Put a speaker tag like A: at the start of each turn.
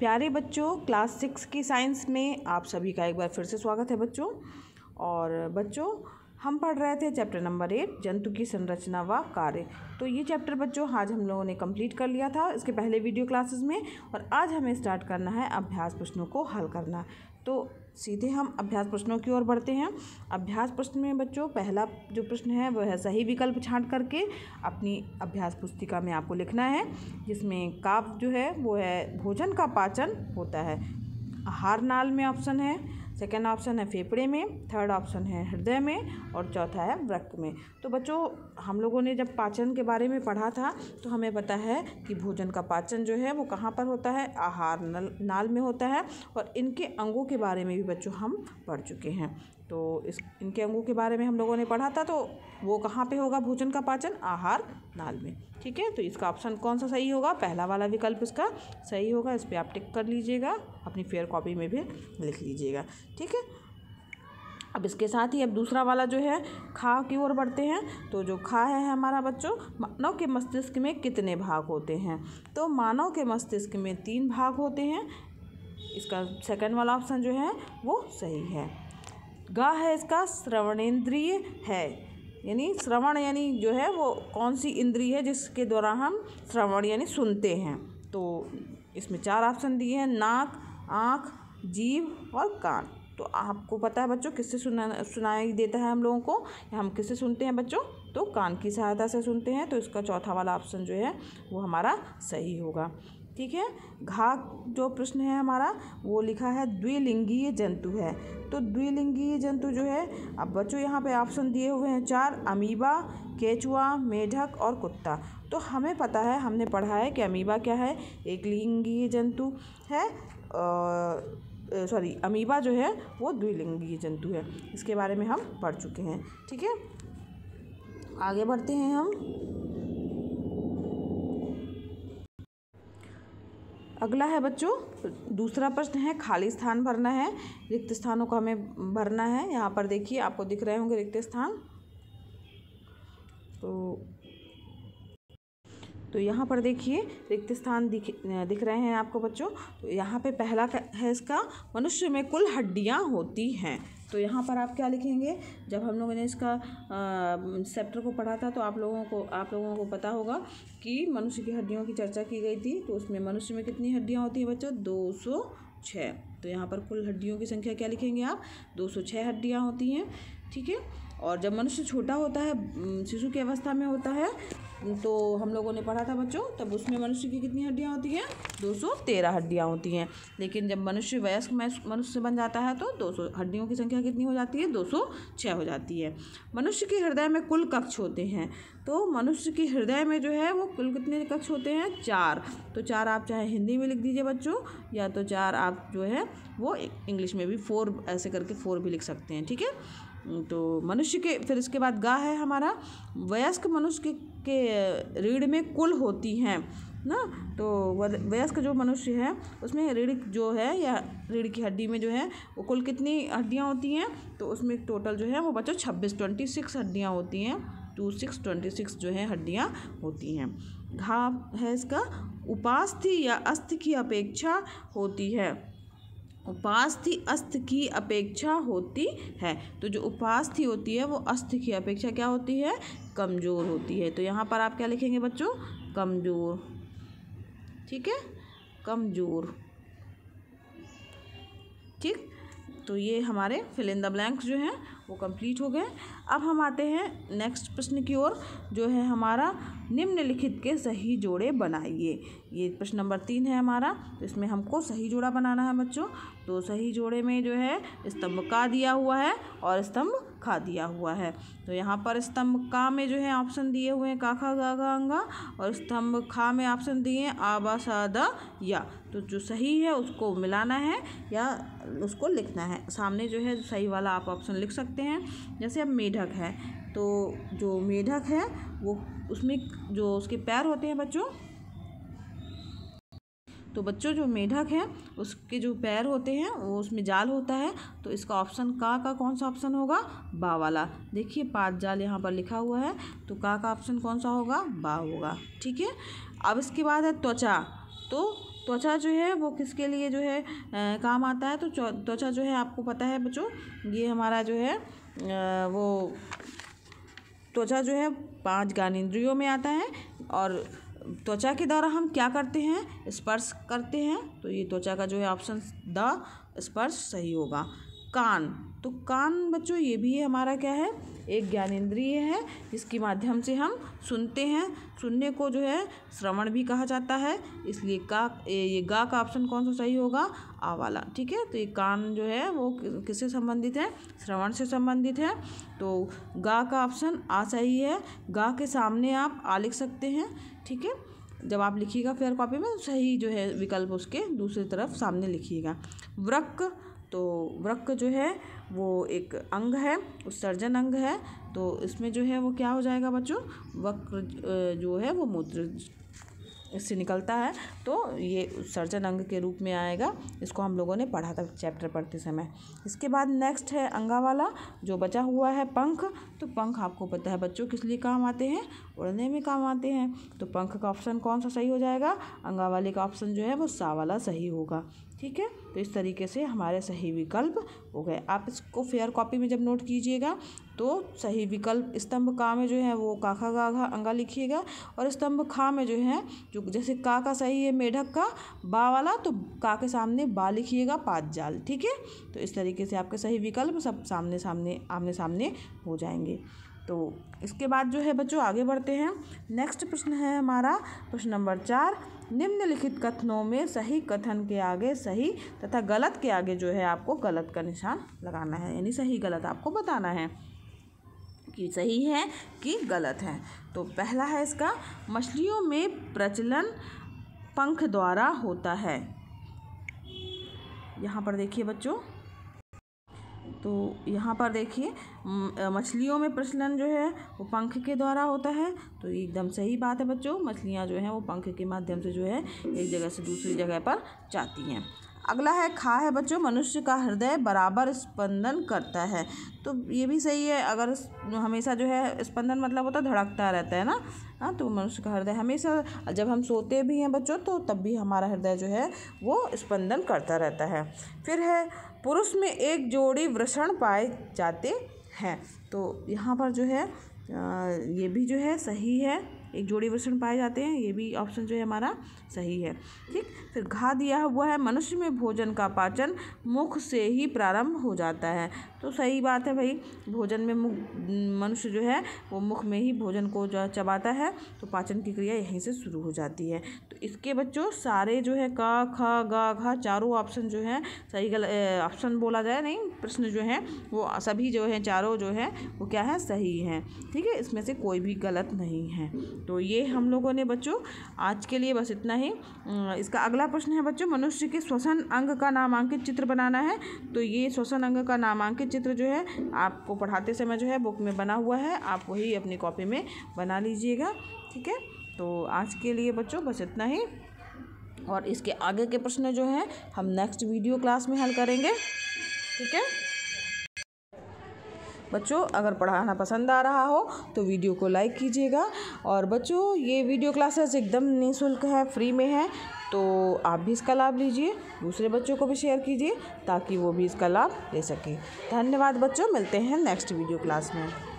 A: प्यारे बच्चों class six की साइंस में आप सभी का एक बार फिर से स्वागत है बच्चों और बच्चों हम पढ़ रहे थे चैप्टर नंबर एट जंतु की संरचना व कार्य तो ये चैप्टर बच्चों आज हम लोगों ने कंप्लीट कर लिया था इसके पहले वीडियो क्लासेस में और आज हमें स्टार्ट करना है अभ्यास प्रश्नों को हल करना तो सीधे हम अभ्यास प्रश्नों की ओर बढ़ते हैं अभ्यास प्रश्न में बच्चों पहला जो प्रश्न है वह है सही विकल्प छाँट करके अपनी अभ्यास पुस्तिका में आपको लिखना है जिसमें काप जो है वो है भोजन का पाचन होता है आहार नाल में ऑप्शन है सेकेंड ऑप्शन है फेफड़े में थर्ड ऑप्शन है हृदय में और चौथा है वृक में तो बच्चों हम लोगों ने जब पाचन के बारे में पढ़ा था तो हमें पता है कि भोजन का पाचन जो है वो कहाँ पर होता है आहार नल नाल में होता है और इनके अंगों के बारे में भी बच्चों हम पढ़ चुके हैं तो इस इनके अंगों के बारे में हम लोगों ने पढ़ा था तो वो कहाँ पे होगा भोजन का पाचन आहार नाल में ठीक है तो इसका ऑप्शन कौन सा सही होगा पहला वाला विकल्प इसका सही होगा इस पर आप टिक कर लीजिएगा अपनी फेयर कॉपी में भी लिख लीजिएगा ठीक है अब इसके साथ ही अब दूसरा वाला जो है खा की ओर बढ़ते हैं तो जो खा है हमारा बच्चों मानव के मस्तिष्क में कितने भाग होते हैं तो मानव के मस्तिष्क में तीन भाग होते हैं इसका सेकंड वाला ऑप्शन जो है वो सही है गा है इसका इंद्रिय है यानी श्रवण यानी जो है वो कौन सी इंद्रिय है जिसके द्वारा हम श्रवण यानी सुनते हैं तो इसमें चार ऑप्शन दिए हैं नाक आँख जीव और कान तो आपको पता है बच्चों किससे सुना सुनाई देता है हम लोगों को हम किससे सुनते हैं बच्चों तो कान की सहायता से सुनते हैं तो इसका चौथा वाला ऑप्शन जो है वो हमारा सही होगा ठीक है घाक जो प्रश्न है हमारा वो लिखा है द्विलिंगीय जंतु है तो द्विलिंगीय जंतु जो है अब बच्चों यहाँ पे ऑप्शन दिए हुए हैं चार अमीबा केचुआ मेढक और कुत्ता तो हमें पता है हमने पढ़ा है कि अमीबा क्या है एक लिंगीय जंतु है सॉरी अमीबा जो है वो द्विलिंगीय जंतु है इसके बारे में हम पढ़ चुके हैं ठीक है आगे बढ़ते हैं हम अगला है बच्चों दूसरा प्रश्न है खाली स्थान भरना है रिक्त स्थानों को हमें भरना है यहाँ पर देखिए आपको दिख रहे होंगे रिक्त स्थान तो तो यहाँ पर देखिए रिक्त स्थान दिख दिख रहे हैं आपको बच्चों तो यहाँ पे पहला है इसका मनुष्य में कुल हड्डियाँ होती हैं तो यहाँ पर आप क्या लिखेंगे जब हम लोगों ने इसका चैप्टर को पढ़ा था तो आप लोगों को आप लोगों को पता होगा कि मनुष्य की हड्डियों की चर्चा की गई थी तो उसमें मनुष्य में कितनी हड्डियाँ होती हैं बच्चों दो सौ छः तो यहाँ पर कुल हड्डियों की संख्या क्या लिखेंगे आप दो सौ छः हड्डियाँ होती हैं ठीक है और जब मनुष्य छोटा होता है शिशु की अवस्था में होता है तो हम लोगों ने पढ़ा था बच्चों तब उसमें मनुष्य की कितनी हड्डियाँ होती हैं दो सौ तेरह हड्डियाँ होती हैं लेकिन जब मनुष्य वयस्क मनुष्य बन जाता है तो दो सौ हड्डियों की संख्या कितनी हो जाती है दो सौ छः हो जाती है मनुष्य के हृदय में कुल कक्ष होते हैं तो मनुष्य के हृदय में जो है वो कुल कितने कक्ष होते हैं चार तो चार आप चाहे हिंदी में लिख दीजिए बच्चों या तो चार आप जो है वो इंग्लिश में भी फोर ऐसे करके फोर भी लिख सकते हैं ठीक है तो मनुष्य के फिर इसके बाद गा है हमारा वयस्क मनुष्य के, के रीढ़ में कुल होती हैं ना तो वयस्क जो मनुष्य है उसमें रीढ़ जो है या रीढ़ की हड्डी में जो है वो कुल कितनी हड्डियाँ होती हैं तो उसमें टोटल जो है वो बच्चों छब्बीस ट्वेंटी सिक्स हड्डियाँ होती हैं टू सिक्स ट्वेंटी सिक्स जो है हड्डियाँ होती हैं घाव है इसका उपास्थि या अस्थि की अपेक्षा होती है उपास थी की अपेक्षा होती है तो जो उपास थी होती है वो अस्थ की अपेक्षा क्या होती है कमज़ोर होती है तो यहाँ पर आप क्या लिखेंगे बच्चों कमज़ोर ठीक है कमज़ोर ठीक तो ये हमारे फिलिंदा ब्लैंक्स जो हैं वो कंप्लीट हो गए अब हम आते हैं नेक्स्ट प्रश्न की ओर जो है हमारा निम्नलिखित के सही जोड़े बनाइए ये प्रश्न नंबर तीन है हमारा तो इसमें हमको सही जोड़ा बनाना है बच्चों तो सही जोड़े में जो है स्तंभ का दिया हुआ है और स्तंभ खा दिया हुआ है तो यहाँ पर स्तंभ का में जो है ऑप्शन दिए हुए हैं काखा गा अंगा और स्तंभ खा में ऑप्शन दिए हैं आबा सादा या तो जो सही है उसको मिलाना है या उसको लिखना है सामने जो है सही वाला आप ऑप्शन लिख सकते हैं जैसे अब मेढक मेढक है तो जो मेढक है वो उसमें जो उसके पैर होते हैं बच्चों तो बच्चों जो मेढक है उसके जो पैर होते हैं वो उसमें जाल होता है तो इसका ऑप्शन का का कौन सा ऑप्शन होगा बा वाला देखिए पाँच जाल यहाँ पर लिखा हुआ है तो का का ऑप्शन कौन सा होगा बा होगा ठीक है अब इसके बाद है त्वचा तो त्वचा जो है वो किसके लिए जो है आ, काम आता है तो त्वचा जो है आपको पता है बच्चों ये हमारा जो है वो त्वचा जो है पांच इंद्रियों में आता है और त्वचा के द्वारा हम क्या करते हैं स्पर्श करते हैं तो ये त्वचा का जो है ऑप्शन द स्पर्श सही होगा कान तो कान बच्चों ये भी हमारा क्या है एक ज्ञानेन्द्रिय है इसके माध्यम से हम सुनते हैं सुनने को जो है श्रवण भी कहा जाता है इसलिए का ये गा का ऑप्शन कौन सा सही होगा आ वाला ठीक है तो ये कान जो है वो किससे संबंधित है श्रवण से संबंधित है तो गा का ऑप्शन आ सही है गा के सामने आप आ लिख सकते हैं ठीक है जब आप लिखिएगा फेयर कॉपी में तो सही जो है विकल्प उसके दूसरी तरफ सामने लिखिएगा वृक्ष तो वृक्क जो है वो एक अंग है उत्सर्जन अंग है तो इसमें जो है वो क्या हो जाएगा बच्चों वक्र जो है वो मूत्र इससे निकलता है तो ये उत्सर्जन अंग के रूप में आएगा इसको हम लोगों ने पढ़ा था चैप्टर पढ़ते समय इसके बाद नेक्स्ट है अंगा वाला जो बचा हुआ है पंख तो पंख आपको पता है बच्चों किस लिए काम आते हैं उड़ने में काम आते हैं तो पंख का ऑप्शन कौन सा सही हो जाएगा अंगा वाले का ऑप्शन जो है वो सा वाला सही होगा ठीक है तो इस तरीके से हमारे सही विकल्प हो गए आप इसको फेयर कॉपी में जब नोट कीजिएगा तो सही विकल्प स्तंभ का में जो है वो काखा गाघा अंगा लिखिएगा और स्तंभ खा में जो है जो जैसे का का सही है मेढक का बा वाला तो का के सामने बा लिखिएगा पात जाल ठीक है तो इस तरीके से आपके सही विकल्प सब सामने सामने आमने सामने हो जाएंगे तो इसके बाद जो है बच्चों आगे बढ़ते हैं नेक्स्ट प्रश्न है हमारा प्रश्न नंबर चार निम्नलिखित कथनों में सही कथन के आगे सही तथा गलत के आगे जो है आपको गलत का निशान लगाना है यानी सही गलत आपको बताना है कि सही है कि गलत है तो पहला है इसका मछलियों में प्रचलन पंख द्वारा होता है यहाँ पर देखिए बच्चों तो यहाँ पर देखिए मछलियों में प्रचलन जो है वो पंख के द्वारा होता है तो एकदम सही बात है बच्चों मछलियाँ जो हैं वो पंख के माध्यम से जो है एक जगह से दूसरी जगह पर जाती हैं अगला है खा है बच्चों मनुष्य का हृदय बराबर स्पंदन करता है तो ये भी सही है अगर हमेशा जो है स्पंदन मतलब होता है धड़कता रहता है ना हाँ तो मनुष्य का हृदय हमेशा जब हम सोते भी हैं बच्चों तो तब भी हमारा हृदय जो है वो स्पंदन करता रहता है फिर है पुरुष में एक जोड़ी वृषण पाए जाते हैं तो यहाँ पर जो है ये भी जो है सही है एक जोड़ी वसुण पाए जाते हैं ये भी ऑप्शन जो है हमारा सही है ठीक फिर घा दिया हुआ है मनुष्य में भोजन का पाचन मुख से ही प्रारंभ हो जाता है तो सही बात है भाई भोजन में मुख मनुष्य जो है वो मुख में ही भोजन को जो चबाता है तो पाचन की क्रिया यहीं से शुरू हो जाती है तो इसके बच्चों सारे जो है का ख गा घा चारों ऑप्शन जो है सही गल ऑप्शन बोला जाए नहीं प्रश्न जो है वो सभी जो है चारों जो है वो क्या है सही हैं ठीक है इसमें से कोई भी गलत नहीं है तो ये हम लोगों ने बच्चों आज के लिए बस इतना ही इसका अगला प्रश्न है बच्चों मनुष्य के श्वसन अंग का नामांकित चित्र बनाना है तो ये श्वसन अंग का नामांकित चित्र जो है आपको पढ़ाते समय जो है बुक में बना हुआ है आप वही अपनी कॉपी में बना लीजिएगा ठीक है तो आज के लिए बच्चों बस इतना ही और इसके आगे के प्रश्न जो हैं हम नेक्स्ट वीडियो क्लास में हल करेंगे ठीक है बच्चों अगर पढ़ाना पसंद आ रहा हो तो वीडियो को लाइक कीजिएगा और बच्चों ये वीडियो क्लासेस एकदम निःशुल्क है फ्री में है तो आप भी इसका लाभ लीजिए दूसरे बच्चों को भी शेयर कीजिए ताकि वो भी इसका लाभ ले सकें धन्यवाद बच्चों मिलते हैं नेक्स्ट वीडियो क्लास में